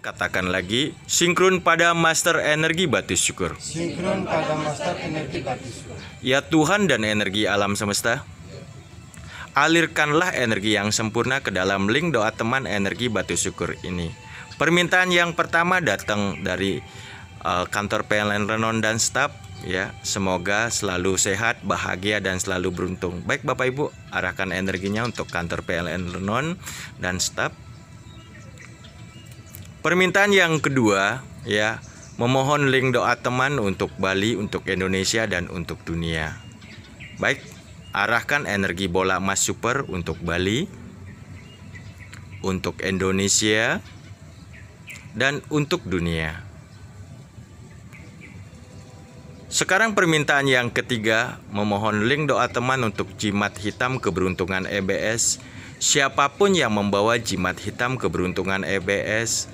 Katakan lagi, sinkron pada master energi batu syukur. Sinkron pada master energi batu syukur. Ya Tuhan dan energi alam semesta, alirkanlah energi yang sempurna ke dalam link doa teman energi batu syukur ini. Permintaan yang pertama datang dari uh, kantor PLN Renon dan staff ya. Semoga selalu sehat, bahagia dan selalu beruntung. Baik Bapak Ibu, arahkan energinya untuk kantor PLN Renon dan staff. Permintaan yang kedua ya, memohon link doa teman untuk Bali, untuk Indonesia dan untuk dunia. Baik, arahkan energi bola emas super untuk Bali, untuk Indonesia dan untuk dunia. Sekarang permintaan yang ketiga, memohon link doa teman untuk jimat hitam keberuntungan EBS. Siapapun yang membawa jimat hitam keberuntungan EBS